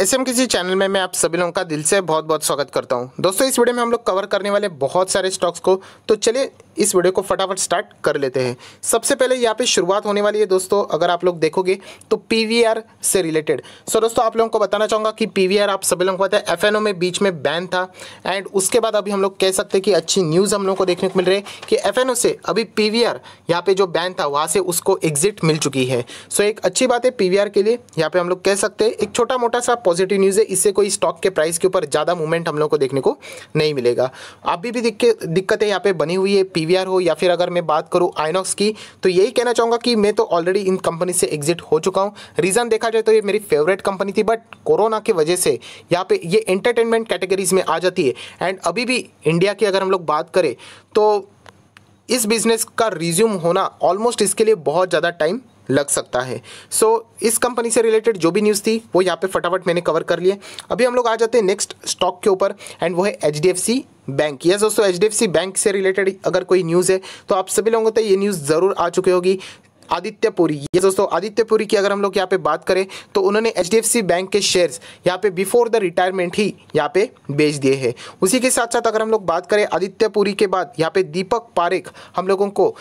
S M किसी channel में मैं आप सभी लोगों का दिल से बहुत बहुत स्वागत करता हूं दोस्तों इस वीडियो में हम लोग कवर करने वाले बहुत सारे स्टॉक्स को तो चलिए इस वीडियो को फटाफट स्टार्ट कर लेते हैं सबसे पहले यहाँ पे शुरुआत होने वाली है दोस्तों अगर आप लोग देखोगे तो पी से रिलेटेड सो दोस्तों आप लोगों को बताना चाहूँगा कि पी आप सभी लोगों को पता है एफ में बीच में बैन था एंड उसके बाद अभी हम लोग कह सकते हैं कि अच्छी न्यूज़ हम लोग को देखने को मिल रही है कि एफ से अभी पी वी यहाँ पे जो बैन था वहाँ से उसको एग्जिट मिल चुकी है सो एक अच्छी बात है पी के लिए यहाँ पर हम लोग कह सकते हैं एक छोटा मोटा सा पॉजिटिव न्यूज़ है इससे कोई स्टॉक के प्राइस के ऊपर ज़्यादा मूवमेंट हम लोग को देखने को नहीं मिलेगा अभी भी दिक्कतें यहाँ पे बनी हुई है पी हो या फिर अगर मैं बात करूँ आइनॉक्स की तो यही कहना चाहूँगा कि मैं तो ऑलरेडी इन कंपनी से एग्जिट हो चुका हूँ रीज़न देखा जाए तो ये मेरी फेवरेट कंपनी थी बट कोरोना की वजह से यहाँ पे ये एंटरटेनमेंट कैटेगरीज में आ जाती है एंड अभी भी इंडिया की अगर हम लोग बात करें तो इस बिज़नेस का रिज्यूम होना ऑलमोस्ट इसके लिए बहुत ज़्यादा टाइम लग सकता है सो so, इस कंपनी से रिलेटेड जो भी न्यूज़ थी वो यहाँ पे फटाफट मैंने कवर कर लिए अभी हम लोग आ जाते हैं नेक्स्ट स्टॉक के ऊपर एंड वो है एच बैंक यस दोस्तों H D F C bank से रिलेटेड अगर कोई न्यूज़ है तो आप सभी लोगों को तो ये न्यूज़ ज़रूर आ चुकी होगी आदित्यपुरी ये दोस्तों आदित्यपुरी की अगर हम लोग यहाँ पे बात करें तो उन्होंने एच बैंक के शेयर्स यहाँ पे बिफोर द रिटायरमेंट ही यहाँ पे बेच दिए हैं उसी के साथ साथ अगर हम लोग बात करें आदित्यपुरी के बाद यहाँ पे दीपक पारेख हम लोगों को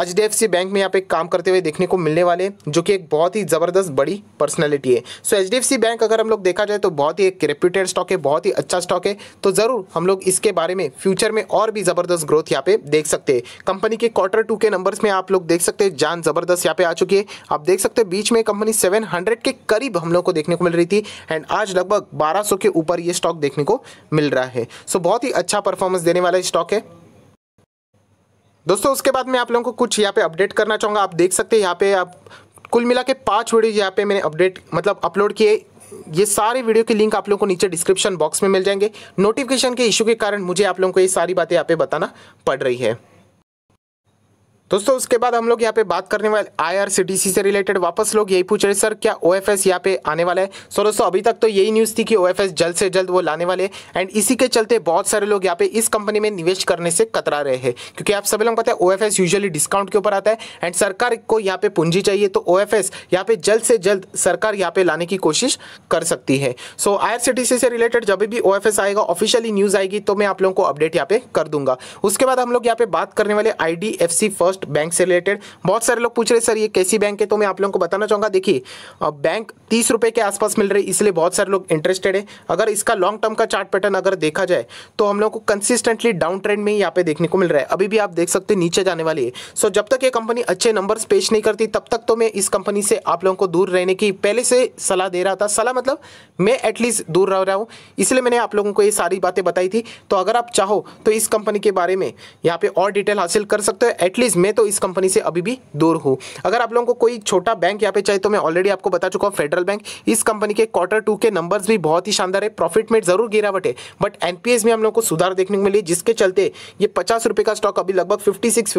H D F C bank में यहाँ पे काम करते हुए देखने को मिलने वाले जो कि एक बहुत ही ज़बरदस्त बड़ी पर्सनैलिटी है so H D F C bank अगर हम लोग देखा जाए तो बहुत ही एक रेप्यूटेड स्टॉक है बहुत ही अच्छा स्टॉक है तो ज़रूर हम लोग इसके बारे में फ्यूचर में और भी ज़बरदस्त ग्रोथ यहाँ पे देख सकते हैं कंपनी के क्वार्टर टू के नंबर्स में आप लोग देख सकते हैं जान ज़बरदस्त यहाँ पे आ चुकी है आप देख सकते हैं बीच में कंपनी सेवन हंड्रेड के करीब हम लोग को देखने को मिल रही थी एंड आज लगभग बारह सौ के ऊपर ये स्टॉक देखने को मिल रहा है सो बहुत ही अच्छा परफॉर्मेंस देने वाला स्टॉक है दोस्तों उसके बाद मैं आप लोगों को कुछ यहाँ पे अपडेट करना चाहूँगा आप देख सकते हैं यहाँ पे आप कुल मिला के पाँच वीडियो यहाँ पे मैंने अपडेट मतलब अपलोड किए ये सारे वीडियो के लिंक आप लोगों को नीचे डिस्क्रिप्शन बॉक्स में मिल जाएंगे नोटिफिकेशन के इशू के कारण मुझे आप लोगों को ये सारी बातें यहाँ पे बताना पड़ रही है दोस्तों उसके बाद हम लोग यहाँ पे बात करने वाले आईआरसीटीसी से रिलेटेड वापस लोग यही पूछ रहे सर क्या ओएफएस यहाँ पे आने वाला है सो दोस्तों अभी तक तो यही न्यूज़ थी कि ओएफएस जल्द से जल्द वो लाने वाले एंड इसी के चलते बहुत सारे लोग यहाँ पे इस कंपनी में निवेश करने से कतरा रहे हैं क्योंकि आप सभी लोग पता है ओ एफ डिस्काउंट के ऊपर आता है एंड सरकार को यहाँ पे पूंजी चाहिए तो ओ एफ यहाँ पे जल्द से जल्द सरकार यहाँ पे लाने की कोशिश कर सकती है सो आई से रिलेटेड जब भी ओ आएगा ऑफिशियली न्यूज़ आएगी तो मैं आप लोगों को अपडेट यहाँ पे कर दूंगा उसके बाद हम लोग यहाँ पे बात करने वाले आई फर्स्ट ऑलमोस्ट बैंक से रिलेटेड बहुत सारे लोग पूछ रहे सर ये कैसी बैंक है तो मैं आप लोगों को बताना चाहूँगा देखिए बैंक तीस रुपये के आसपास मिल रही इसलिए बहुत सारे लोग इंटरेस्टेड है अगर इसका लॉन्ग टर्म का चार्ट पैटर्न अगर देखा जाए तो हम लोग को कंसिस्टेंटली डाउन ट्रेंड में ही यहाँ पे देखने को मिल रहा है अभी भी आप देख सकते हैं नीचे जाने वाली है सो जब तक ये कंपनी अच्छे नंबर्स पेश नहीं करती तब तक तो मैं इस कंपनी से आप लोगों को दूर रहने की पहले से सलाह दे रहा था सलाह मतलब मैं एटलीस्ट दूर रह रहा हूँ इसलिए मैंने आप लोगों को ये सारी बातें बताई थी तो अगर आप चाहो तो इस कंपनी के बारे में यहाँ पे और डिटेल हासिल कर सकते हो एटलीस्ट मैं तो इस कंपनी से अभी भी दूर हूँ अगर आप लोगों को कोई छोटा बैंक यहाँ पे चाहिए तो मैं ऑलरेडी आपको बता चुका हूँ फेडरल बैंक इस कंपनी के क्वार्टर टू के नंबर्स भी बहुत ही शानदार है प्रॉफिट में जरूर गिरावट है बट एनपीएस में हम लोग को सुधार देखने को मिली जिसके चलते ये पचास का स्टॉक अभी लगभग फिफ्टी सिक्स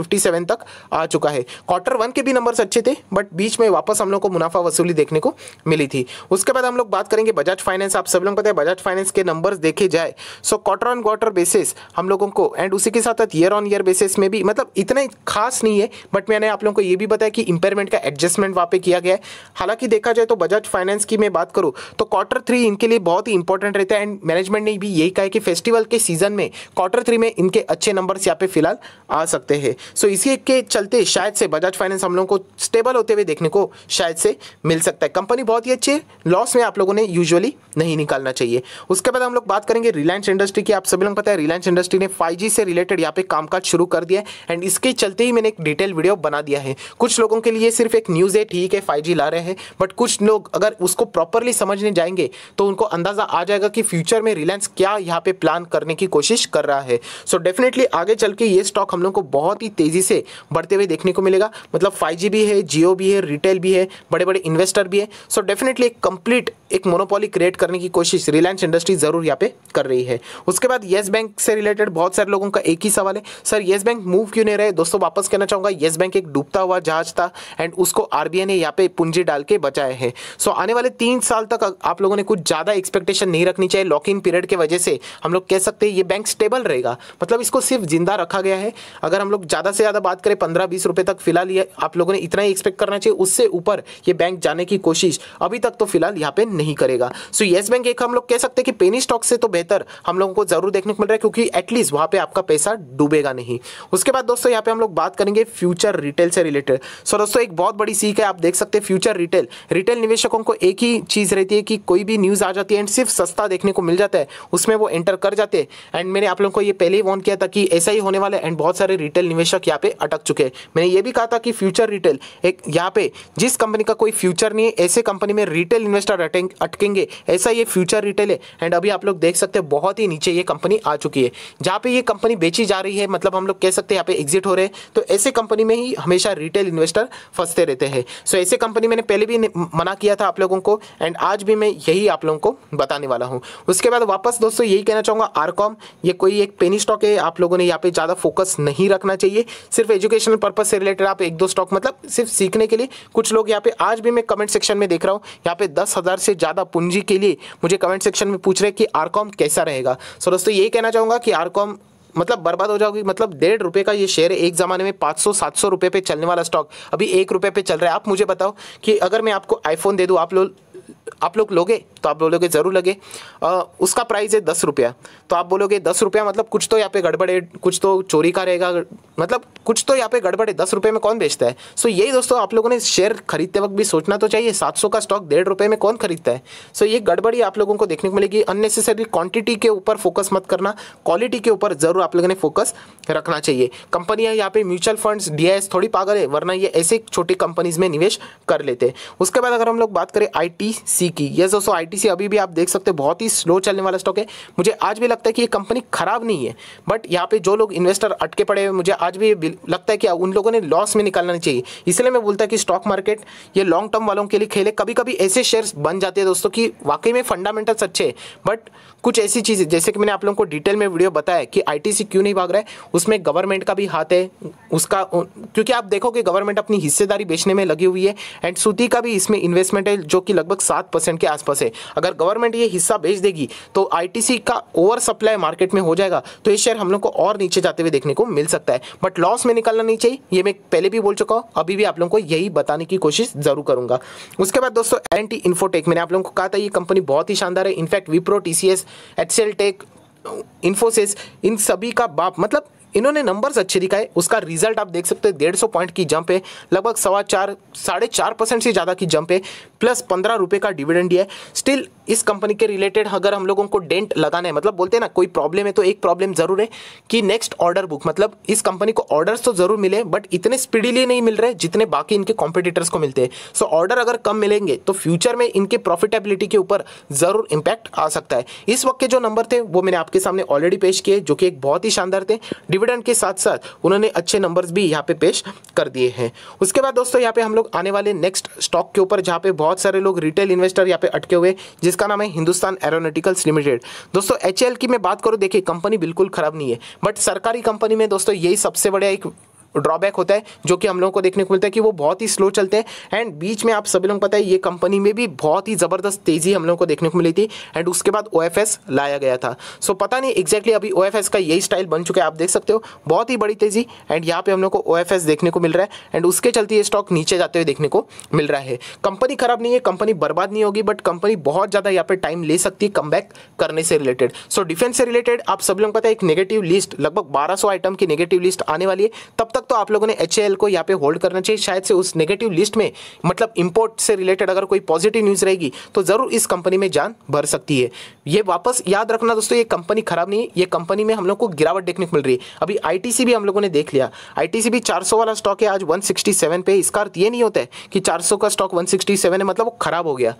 तक आ चुका है क्वार्टर वन के भी नंबर्स अच्छे थे बट बीच में वापस हम लोग को मुनाफा वसूली देखने को मिली थी उसके बाद हम लोग बात करेंगे बजाज फाइनेंस आप सब लोग पता है बजाज फाइनेंस के नंबर देखे जाए so quarter on quarter basis हम लोगों को एंड उसी के साथ साथ ईयर ऑन ईयर बेसिस में भी मतलब इतने खास खास नहीं है बट मैंने आप लोगों को ये भी बताया कि इंपेयरमेंट का एडजस्टमेंट वहाँ पे किया गया है हालांकि देखा जाए तो बजाज फाइनेंस की मैं बात करूँ तो क्वार्टर थ्री इनके लिए बहुत ही इंपॉर्टेंट रहता है एंड मैनेजमेंट ने भी यही कहा है कि फेस्टिवल के सीजन में क्वार्टर थ्री में इनके अच्छे नंबर्स यहाँ पे फिलहाल आ सकते हैं सो इसी के चलते शायद से बजाज फाइनेंस हम लोगों को स्टेबल होते हुए देखने को शायद से मिल सकता है कंपनी बहुत ही अच्छी है लॉस में आप लोगों ने यूजुअली नहीं निकालना चाहिए उसके बाद हम लोग बात करेंगे रिलायंस इंडस्ट्री की आप सभी लोग पता है रिलायंस इंडस्ट्री ने फाइव से रिलेटेड यहाँ पे कामकाज शुरू कर दिया एंड इसके चलते ही मैंने एक डिटेल वीडियो बना दिया है कुछ लोगों के लिए सिर्फ एक न्यूज़ है ठीक है फाइव ला रहे हैं बट कुछ लोग अगर उसको प्रॉपरली समझने जाएंगे तो उनको अंदाज़ा आ जाएगा कि फ्यूचर में रिलायंस क्या यहाँ पे प्लान करने की कोशिश कर रहा है सो so डेफिनेटली आगे चल के ये स्टॉक हम लोग को बहुत ही तेज़ी से बढ़ते हुए देखने को मिलेगा मतलब फाइव भी है जियो भी है रिटेल भी है बड़े बड़े इन्वेस्टर भी है सो डेफिनेटली एक कंप्लीट एक मोनोपोली क्रिएट करने की कोशिश रिलायंस इंडस्ट्री ज़रूर यहाँ पे कर रही है उसके बाद येस बैंक से रिलेटेड बहुत सारे लोगों का एक ही सवाल है सर येस बैंक मूव क्यों नहीं रहे दोस्तों वापस के करना चाहूंगा येस बैंक एक डूबता हुआ जहाज था एंड उसको आरबीआई ने यहाँ पे पूंजी डाल के बचाए है सो आने वाले तीन साल तक आप लोगों ने कुछ ज़्यादा एक्सपेक्टेशन नहीं रखनी चाहिए लॉक इन पीरियड के वजह से हम लोग कह सकते हैं ये बैंक स्टेबल रहेगा मतलब इसको सिर्फ जिंदा रखा गया है अगर हम लोग ज़्यादा से ज़्यादा बात करें पंद्रह बीस रुपए तक फिलहाल ये आप लोगों ने इतना ही एक्सपेक्ट करना चाहिए उससे ऊपर ये बैंक जाने की कोशिश अभी तक तो फिलहाल यहाँ पे नहीं करेगा सो येस बैंक एक हम लोग कह सकते हैं कि पेनी स्टॉक से तो बेहतर हम लोगों को जरूर देखने को मिल रहा है क्योंकि एटलीस्ट वहां पे आपका पैसा डूबेगा नहीं उसके बाद दोस्तों यहाँ पे हम लोग बात करें करेंगे फ्यूचर रिटेल से रिलेटेड सो दोस्तों एक बहुत बड़ी सीख है आप देख सकते हैं फ्यूचर रिटेल रिटेल निवेशकों को एक ही चीज़ रहती है कि कोई भी न्यूज़ आ जाती है एंड सिर्फ सस्ता देखने को मिल जाता है उसमें वो एंटर कर जाते हैं एंड मैंने आप लोगों को ये पहले ही वॉन किया था कि ऐसा ही होने वाला है एंड बहुत सारे रिटेल निवेशक यहाँ पे अटक चुके हैं मैंने ये भी कहा था कि फ्यूचर रिटेल एक यहाँ पे जिस कंपनी का कोई फ्यूचर नहीं है ऐसे कंपनी में रिटेल इन्वेस्टर अटकेंगे ऐसा ये फ्यूचर रिटेल है एंड अभी आप लोग देख सकते हैं बहुत ही नीचे ये कंपनी आ चुकी है जहाँ पे ये कंपनी बेची जा रही है मतलब हम लोग कह सकते हैं यहाँ पे एग्जिट हो रहे हैं तो ऐसे कंपनी में ही हमेशा रिटेल इन्वेस्टर फंसते रहते हैं सो ऐसे कंपनी मैंने पहले भी मना किया था आप लोगों को एंड आज भी मैं यही आप लोगों को बताने वाला हूँ उसके बाद वापस दोस्तों यही कहना चाहूँगा आरकॉम ये कोई एक पेनी स्टॉक है आप लोगों ने यहाँ पे ज़्यादा फोकस नहीं रखना चाहिए सिर्फ एजुकेशनल पर्पज से रिलेटेड आप एक दो स्टॉक मतलब सिर्फ सीखने के लिए कुछ लोग यहाँ पे आज भी मैं कमेंट सेक्शन में देख रहा हूँ यहाँ पे दस हज़ार से ज़्यादा पूंजी के लिए मुझे कमेंट सेक्शन में पूछ रहे हैं कि आरकॉम कैसा रहेगा सो दोस्तों यही कहना चाहूँगा कि आरकॉम मतलब बर्बाद हो जाओगी मतलब डेढ़ रुपये का ये शेयर एक ज़माने में पाँच सौ सात सौ रुपये पे चलने वाला स्टॉक अभी एक रुपये पे चल रहा है आप मुझे बताओ कि अगर मैं आपको आईफोन दे दूँ आप लोग आप लोग लोगे तो आप बोलोगे ज़रूर लगे आ, उसका प्राइस है दस रुपया तो आप बोलोगे दस रुपया मतलब कुछ तो यहाँ पे गड़बड़े कुछ तो चोरी का रहेगा मतलब कुछ तो यहाँ पे गड़बड़े दस रुपये में कौन बेचता है सो यही दोस्तों आप लोगों ने शेयर खरीदते वक्त भी सोचना तो चाहिए सात सौ का स्टॉक डेढ़ रुपये में कौन खरीदता है सो ये गड़बड़ी आप लोगों को देखने को मिलेगी अननेसेसरी क्वांटिटी के ऊपर फोकस मत करना क्वालिटी के ऊपर ज़रूर आप लोगों ने फोकस रखना चाहिए कंपनियाँ यहाँ पे म्यूचुअल फंड्स डी थोड़ी पागल है वरना ये ऐसे छोटी कंपनीज़ में निवेश कर लेते हैं उसके बाद अगर हम लोग बात करें आई सी की यस दोस्तों आई अभी भी आप देख सकते हो बहुत ही स्लो चलने वाला स्टॉक है मुझे आज भी लगता है कि ये कंपनी खराब नहीं है बट यहाँ पे जो लोग इन्वेस्टर अटके पड़े हुए मुझे आज भी लगता है कि उन लोगों ने लॉस में निकालना नहीं चाहिए इसलिए मैं बोलता है कि स्टॉक मार्केट ये लॉन्ग टर्म वालों के लिए खेले कभी कभी ऐसे शेयर्स बन जाते हैं दोस्तों की वाकई में फंडामेंटल्स अच्छे हैं बट कुछ ऐसी चीज़ें जैसे कि मैंने आप लोगों को डिटेल में वीडियो बताया कि आईटीसी क्यों नहीं भाग रहा है उसमें गवर्नमेंट का भी हाथ है उसका क्योंकि आप देखोगे गवर्नमेंट अपनी हिस्सेदारी बेचने में लगी हुई है एंड सूती का भी इसमें इन्वेस्टमेंट है जो कि लगभग सात परसेंट के आसपास है अगर गवर्नमेंट ये हिस्सा बेच देगी तो आई का ओवर सप्लाई मार्केट में हो जाएगा तो ये शेयर हम लोग को और नीचे जाते हुए देखने को मिल सकता है बट लॉस में निकलना नहीं चाहिए ये मैं पहले भी बोल चुका हूँ अभी भी आप लोगों को यही बताने की कोशिश जरूर करूंगा उसके बाद दोस्तों एन टी इन्फोटेक मैंने आप लोगों को कहा था ये कंपनी बहुत ही शानदार है in fact Wipro T C S Infosys इन सभी का बाप मतलब इन्होंने नंबर्स अच्छे दिखाए उसका रिजल्ट आप देख सकते हैं डेढ़ सौ पॉइंट की जंप है लगभग सवा चार साढ़े चार परसेंट से ज़्यादा की जंप है प्लस पंद्रह रुपये का डिविडेंड है स्टिल इस कंपनी के रिलेटेड अगर हम लोगों को डेंट लगाना है मतलब बोलते हैं ना कोई प्रॉब्लम है तो एक प्रॉब्लम ज़रूर है कि नेक्स्ट ऑर्डर बुक मतलब इस कंपनी को ऑर्डर्स तो ज़रूर मिले बट इतने स्पीडीली नहीं मिल रहे जितने बाकी इनके कॉम्पिटिटर्स को मिलते हैं सो ऑर्डर अगर कम मिलेंगे तो फ्यूचर में इनके प्रॉफिटेबिलिटी के ऊपर ज़रूर इम्पैक्ट आ सकता है इस वक्त के जो नंबर थे वो मैंने आपके सामने ऑलरेडी पेश किए जो कि एक बहुत ही शानदार थे डिविडेंड के साथ साथ उन्होंने अच्छे नंबर्स भी यहाँ पे पेश कर दिए हैं उसके बाद दोस्तों यहाँ पे हम लोग आने वाले नेक्स्ट स्टॉक के ऊपर जहाँ पे बहुत सारे लोग रिटेल इन्वेस्टर यहाँ पे अटके हुए जिसका नाम है हिंदुस्तान एरोनोटिकल्स लिमिटेड दोस्तों एच की मैं बात करूँ देखिए कंपनी बिल्कुल खराब नहीं है बट सरकारी कंपनी में दोस्तों यही सबसे बड़ा एक ड्रॉबैक होता है जो कि हम लोगों को देखने को मिलता है कि वो बहुत ही स्लो चलते हैं एंड बीच में आप सभी लोग पता है ये कंपनी में भी बहुत ही ज़बरदस्त तेज़ी हम लोगों को देखने को मिली थी एंड उसके बाद ओ लाया गया था सो so, पता नहीं एक्जैक्टली अभी ओ का यही स्टाइल बन चुका है आप देख सकते हो बहुत ही बड़ी तेज़ी एंड यहाँ पर हम लोग को ओ देखने को मिल रहा है एंड उसके चलते ये स्टॉक नीचे जाते हुए देखने को मिल रहा है कंपनी ख़राब नहीं है कंपनी बर्बाद नहीं होगी बट कंपनी बहुत ज़्यादा यहाँ पर टाइम ले सकती है कम करने से रिलेटेड सो डिफेंस से रिलेटेड आप सभी लोग पता है एक नेगेटिव लिस्ट लगभग बारह आइटम की नेगेटिव लिस्ट आने वाली है तब तक तक तो आप लोगों ने एच को यहाँ पे होल्ड करना चाहिए शायद से उस नेगेटिव लिस्ट में मतलब इम्पोर्ट से रिलेटेड अगर कोई पॉजिटिव न्यूज़ रहेगी तो ज़रूर इस कंपनी में जान भर सकती है ये वापस याद रखना दोस्तों ये कंपनी खराब नहीं है ये कंपनी में हम लोग को गिरावट देखने को मिल रही है अभी आई भी हम लोगों ने देख लिया आई भी चार वाला स्टॉक है आज वन पे इसका अर्थ ये नहीं होता है कि चार का स्टॉक वन है मतलब वो खराब हो गया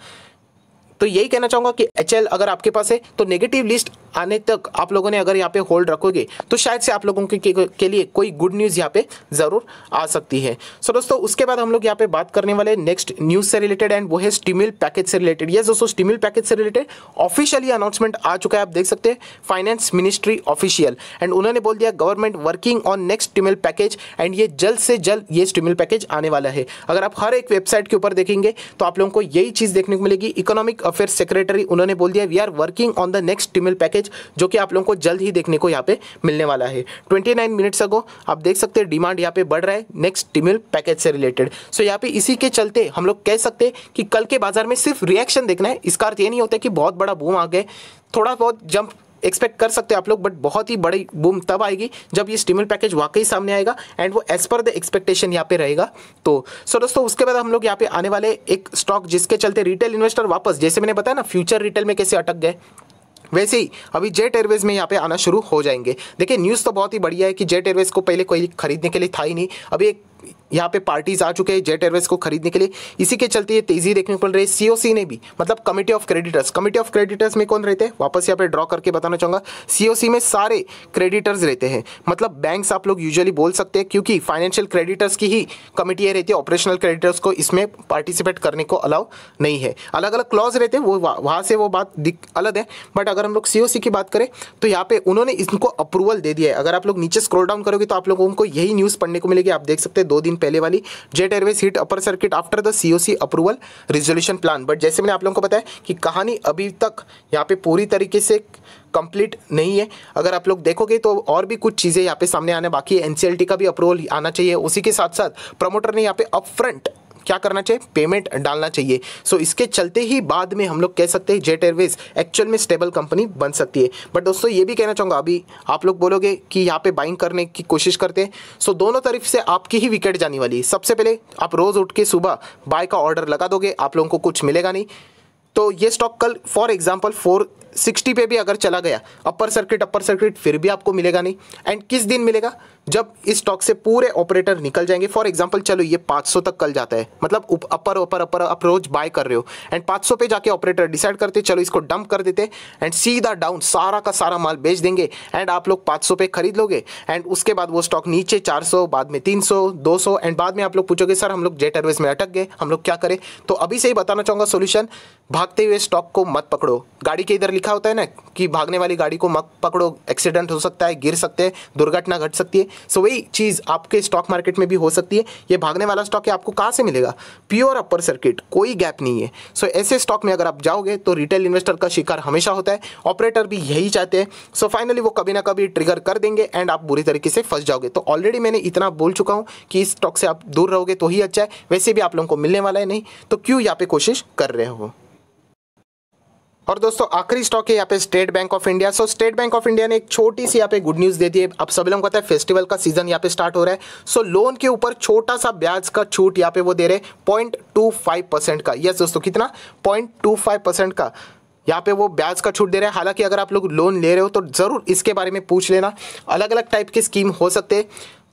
तो यही कहना चाहूँगा कि एच अगर आपके पास है तो नेगेटिव लिस्ट आने तक आप लोगों ने अगर यहाँ पे होल्ड रखोगे तो शायद से आप लोगों के, के, के लिए कोई गुड न्यूज़ यहाँ पे ज़रूर आ सकती है सो so, दोस्तों उसके बाद हम लोग यहाँ पे बात करने वाले नेक्स्ट न्यूज़ से रिलेटेड एंड वो है स्टीमिल पैकेज से रिलेटेड ये दोस्तों स्टीमिल पैकेज से रिलेटेड ऑफिशियली अनाउंसमेंट आ चुका है आप देख सकते हैं फाइनेंस मिनिस्ट्री ऑफिशियल एंड उन्होंने बोल दिया government working on next stimulus package and ये जल्द से जल्द ये स्टिमिल पैकेज आने वाला है अगर आप हर एक वेबसाइट के ऊपर देखेंगे तो आप लोगों को यही चीज़ देखने को मिलेगी इकोनॉमिक अफेयर सेक्रेटरी उन्होंने बोल दिया we are working on the next stimulus package package जो कि आप लोगों को जल्द ही देखने को यहाँ पे मिलने वाला है 29 मिनट्स अगो आप देख सकते हैं डिमांड यहाँ पे बढ़ रहा है नेक्स्ट टिमिल पैकेज से रिलेटेड सो यहाँ पे इसी के चलते हम लोग कह सकते हैं कि कल के बाजार में सिर्फ रिएक्शन देखना है इसका अर्थ ये नहीं होता कि बहुत बड़ा बूम आ गए थोड़ा बहुत जंप एक्सपेक्ट कर सकते हैं आप लोग बट बहुत ही बड़ी बूम तब आएगी जब ये स्टिमुल पैकेज वाकई सामने आएगा एंड वो एज पर द एक्सपेक्टेशन यहाँ पे रहेगा तो सो so दोस्तों उसके बाद हम लोग यहाँ पे आने वाले एक स्टॉक जिसके चलते रिटेल इन्वेस्टर वापस जैसे मैंने बताया ना फ्यूचर रिटेल में कैसे अटक गए वैसे ही अभी जेट एयरवेज में यहाँ पे आना शुरू हो जाएंगे देखिए न्यूज़ तो बहुत ही बढ़िया है कि जेट एयरवेज को पहले कोई खरीदने के लिए था ही नहीं अभी एक यहाँ पे पार्टीज आ चुके हैं जेट एयरवेज को खरीदने के लिए इसी के चलते ये तेजी देखने को मिल रही है सीओसी ने भी मतलब committee of creditors committee of creditors में कौन रहते हैं वापस यहाँ पे ड्रॉ करके बताना चाहूंगा सीओसी में सारे क्रेडिटर्स रहते हैं मतलब बैंक्स आप लोग यूजुअली बोल सकते हैं क्योंकि फाइनेंशियल क्रेडिटर्स की ही कमेटियाँ रहती है ऑपरेशनल क्रेडिटर्स को इसमें पार्टिसिपेट करने को अलाउ नहीं है अलग अलग क्लॉज रहते हैं वो वहाँ से वो बात अलग है बट अगर हम लोग सी की बात करें तो यहाँ पे उन्होंने इनको अप्रूवल दे दिया है अगर आप लोग नीचे स्क्रोल डाउन करोगे तो आप लोगों को यही न्यूज़ पढ़ने को मिलेगी आप देख सकते हैं दो दिन पहले वाली Jet Airways hit upper circuit after the C approval resolution plan but जैसे मैंने आप लोगों को बताया कि कहानी अभी तक यहाँ पे पूरी तरीके से कंप्लीट नहीं है अगर आप लोग देखोगे तो और भी कुछ चीज़ें यहाँ पे सामने आने बाकी है एनसीएलटी का भी अप्रूवल आना चाहिए उसी के साथ साथ प्रमोटर ने यहाँ पे अपफ्रंट क्या करना चाहिए पेमेंट डालना चाहिए सो so, इसके चलते ही बाद में हम लोग कह सकते हैं जेट एयरवेज एक्चुअल में स्टेबल कंपनी बन सकती है बट दोस्तों ये भी कहना चाहूँगा अभी आप लोग बोलोगे कि यहाँ पे बाइंग करने की कोशिश करते हैं सो so, दोनों तरफ से आपकी ही विकेट जाने वाली है सबसे पहले आप रोज़ उठ के सुबह बाय का ऑर्डर लगा दोगे आप लोगों को कुछ मिलेगा नहीं तो ये स्टॉक कल फॉर एग्जाम्पल फोर सिक्सटी पे भी अगर चला गया अपर सर्किट अपर सर्किट फिर भी आपको मिलेगा नहीं एंड किस दिन मिलेगा जब इस स्टॉक से पूरे ऑपरेटर निकल जाएंगे फॉर एग्जाम्पल चलो ये 500 तक कल जाता है मतलब अपर अपर अपर अप्रोच बाय कर रहे हो एंड 500 पे जाके ऑपरेटर डिसाइड करते चलो इसको डंप कर देते एंड सीधा डाउन सारा का सारा माल बेच देंगे एंड आप लोग 500 पे खरीद लोगे एंड उसके बाद वो स्टॉक नीचे चार बाद में तीन सौ एंड बाद में आप लोग पूछोगे सर हम लोग जेट एयरवेज में अटक गए हम लोग क्या करें तो अभी से ही बताना चाहूँगा सोल्यूशन भागते हुए स्टॉक को मत पकड़ो गाड़ी के इधर लिखा होता है ना कि भागने वाली गाड़ी को मत पकड़ो एक्सीडेंट हो सकता है गिर सकते हैं दुर्घटना घट सकती है सो वही चीज़ आपके स्टॉक मार्केट में भी हो सकती है ये भागने वाला स्टॉक है आपको कहाँ से मिलेगा प्योर अपर सर्किट कोई गैप नहीं है सो so, ऐसे स्टॉक में अगर आप जाओगे तो रिटेल इन्वेस्टर का शिकार हमेशा होता है ऑपरेटर भी यही चाहते हैं सो so, फाइनली वो कभी ना कभी ट्रिगर कर देंगे एंड आप बुरी तरीके से फंस जाओगे तो ऑलरेडी मैंने इतना बोल चुका हूँ कि इस स्टॉक से आप दूर रहोगे तो ही अच्छा है वैसे भी आप लोगों को मिलने वाला है नहीं तो क्यों यहाँ पे कोशिश कर रहे हो और दोस्तों आखिरी स्टॉक है यहाँ पे State Bank of India so State Bank of India ने एक छोटी सी यहाँ पे गुड न्यूज़ दे दी है आप सभी लोगों को पता है फेस्टिवल का सीजन यहाँ पे स्टार्ट हो रहा है सो लोन के ऊपर छोटा सा ब्याज का छूट यहाँ पे वो दे रहे पॉइंट टू फाइव परसेंट का यस दोस्तों कितना पॉइंट टू फाइव परसेंट का यहाँ पे वो ब्याज का छूट दे रहे हैं हालांकि अगर आप लोग लोन ले रहे हो तो ज़रूर इसके बारे में पूछ लेना अलग अलग टाइप की स्कीम हो सकते हैं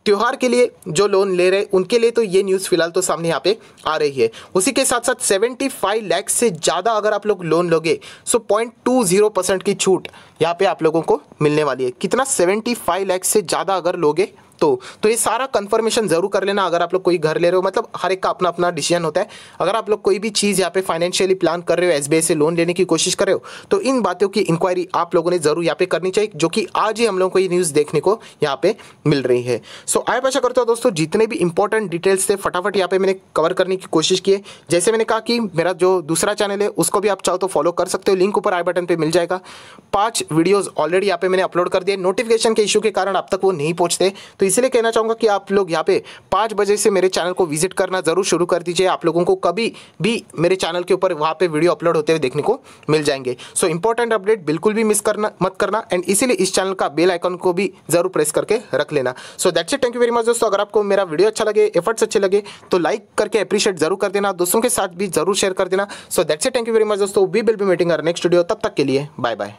त्यौहार के लिए जो लोन ले रहे उनके लिए तो ये न्यूज़ फिलहाल तो सामने यहाँ पे आ रही है उसी के साथ साथ सेवेंटी फाइव लैक्स से ज़्यादा अगर आप लोग लोन लोगे so point two zero percent की छूट यहाँ पे आप लोगों को मिलने वाली है कितना सेवेंटी फाइव लैक्स से ज़्यादा अगर लोगे तो तो ये सारा कंफर्मेशन ज़रूर कर लेना अगर आप लोग कोई घर ले रहे हो मतलब हर एक का अपना अपना डिसीजन होता है अगर आप लोग कोई भी चीज़ यहाँ पे फाइनेंशियली प्लान कर रहे हो एस से लोन लेने की कोशिश कर रहे हो तो इन बातों की इंक्वायरी आप लोगों ने ज़रूर यहाँ पे करनी चाहिए जो कि आज ही हम लोगों को ये न्यूज़ देखने को यहाँ पे मिल रही है सो so, आशा करता हूँ दोस्तों जितने भी इंपॉर्टेंट डिटेल्स थे फटाफट यहाँ पे मैंने कवर करने की कोशिश की है जैसे मैंने कहा कि मेरा जो दूसरा चैनल है उसको भी आप चाहो तो फॉलो कर सकते हो लिंक ऊपर आई बटन पर मिल जाएगा पाँच वीडियोज़ ऑलरेडी यहाँ पे मैंने अपलोड कर दिए नोटिफिकेशन के इशू के कारण अब तक वो नहीं पहुँचते तो तो इसलिए कहना चाहूँगा कि आप लोग यहाँ पे पाँच बजे से मेरे चैनल को विजिट करना ज़रूर शुरू कर दीजिए आप लोगों को कभी भी मेरे चैनल के ऊपर वहाँ पे वीडियो अपलोड होते हुए देखने को मिल जाएंगे सो इंपॉर्टेंट अपडेट बिल्कुल भी मिस करना मत करना एंड इसीलिए इस चैनल का बेल आइकन को भी जरूर प्रेस करके रख लेना so that's it thank you very much दोस्तों अगर आपको मेरा वीडियो अच्छा लगे एफर्ट्स अच्छे लगे तो लाइक करके अप्रिशिएट जरूर कर देना दोस्तों के साथ भी जरूर शेयर कर देना so that's it thank you very much दोस्तों we will be meeting next video तब तक के लिए बाय बाय